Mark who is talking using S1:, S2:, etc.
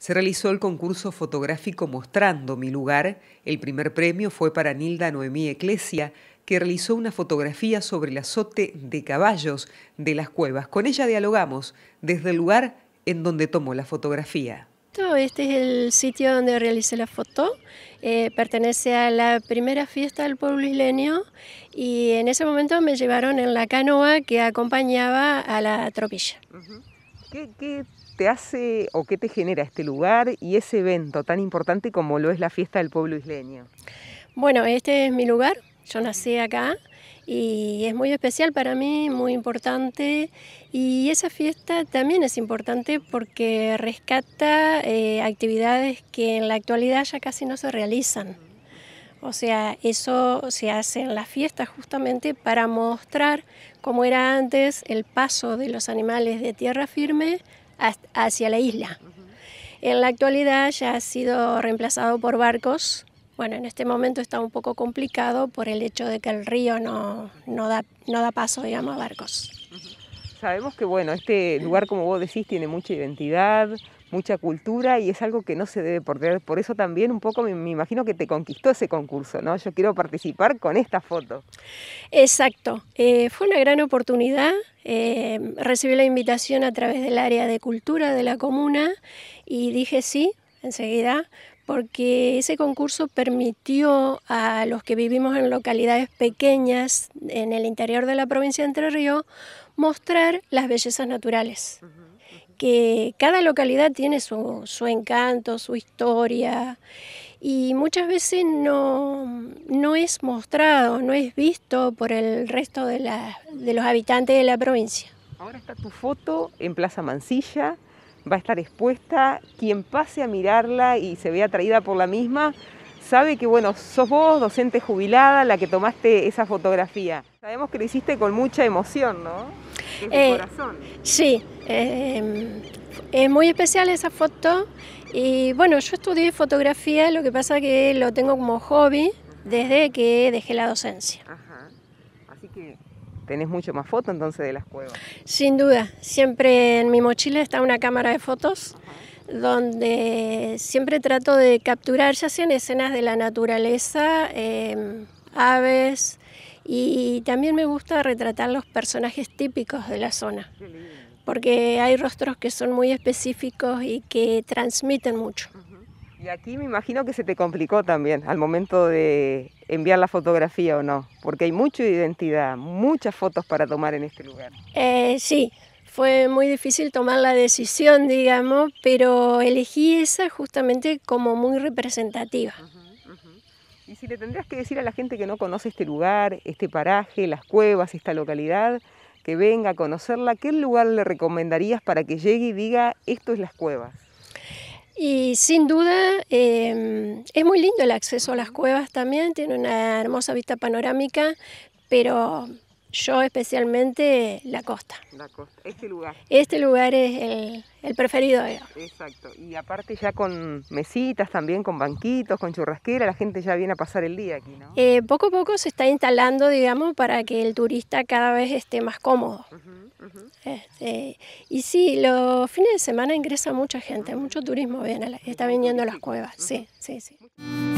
S1: se realizó el concurso fotográfico Mostrando mi lugar. El primer premio fue para Nilda Noemí Eclesia, que realizó una fotografía sobre el azote de caballos de las cuevas. Con ella dialogamos desde el lugar en donde tomó la fotografía.
S2: Este es el sitio donde realicé la foto. Eh, pertenece a la primera fiesta del pueblo isleño y en ese momento me llevaron en la canoa que acompañaba a la tropilla.
S1: ¿Qué, qué te hace o qué te genera este lugar y ese evento tan importante como lo es la fiesta del pueblo isleño?
S2: Bueno, este es mi lugar, yo nací acá y es muy especial para mí, muy importante. Y esa fiesta también es importante porque rescata eh, actividades que en la actualidad ya casi no se realizan. O sea, eso se hace en las fiesta justamente para mostrar cómo era antes el paso de los animales de tierra firme hacia la isla. En la actualidad ya ha sido reemplazado por barcos. Bueno, en este momento está un poco complicado por el hecho de que el río no, da, no da paso, digamos, a barcos.
S1: Sabemos que, bueno, este lugar, como vos decís, tiene mucha identidad, mucha cultura y es algo que no se debe perder. Por eso también un poco me, imagino que te conquistó ese concurso, ¿no? Yo quiero participar con esta foto.
S2: Exacto. Eh, fue una gran oportunidad. Em, recibí la invitación a través del área de cultura de la comuna y dije sí enseguida porque ese concurso permitió a los que vivimos en localidades pequeñas en el interior de la provincia de Entre Ríos mostrar las bellezas naturales que cada localidad tiene su, encanto, su historia y muchas veces no, no, es mostrado, no es visto por el resto de, los habitantes de la
S1: provincia. Ahora está tu foto en Plaza Mansilla, va a estar expuesta, quien pase a mirarla y se vea atraída por la misma, sabe que bueno, sos vos, docente jubilada, la que tomaste esa fotografía. Sabemos que lo hiciste con mucha emoción, ¿no? Eh, corazón. Sí, em, es muy especial esa foto.
S2: Y bueno, yo estudié fotografía, lo que pasa que lo tengo como hobby desde que dejé la docencia. Así que
S1: tenés mucho más fotos entonces de las cuevas.
S2: Sin duda, siempre en mi mochila está una cámara de fotos. donde siempre trato de capturar, ya sean escenas de la naturaleza, em, aves, y también me gusta retratar los personajes típicos de la zona, porque hay rostros que son muy específicos y que transmiten mucho.
S1: Y aquí me imagino que se te complicó también al momento de enviar la fotografía o no, porque hay mucha identidad, muchas fotos para tomar en este lugar.
S2: Eh, sí, fue muy difícil tomar la decisión, digamos, pero elegí esa justamente como muy representativa
S1: si le tendrías que decir a la gente que no conoce este lugar, este paraje, las cuevas, esta localidad, que venga a conocerla, ¿qué lugar le recomendarías para que llegue y diga, esto es las cuevas?
S2: Y sin duda em, es muy lindo el acceso a las cuevas también, tiene una hermosa vista panorámica, pero yo especialmente
S1: la costa. este lugar.
S2: Este lugar es el, preferido.
S1: Exacto, y aparte ya con mesitas también, con banquitos, con churrasquera, la gente ya viene a pasar el día aquí,
S2: ¿no? Eh, poco a poco se está instalando, digamos, para que el turista cada vez esté más cómodo. Este, y sí, los fines de semana ingresa mucha gente, mucho turismo viene, está viniendo a las cuevas, sí, sí, sí.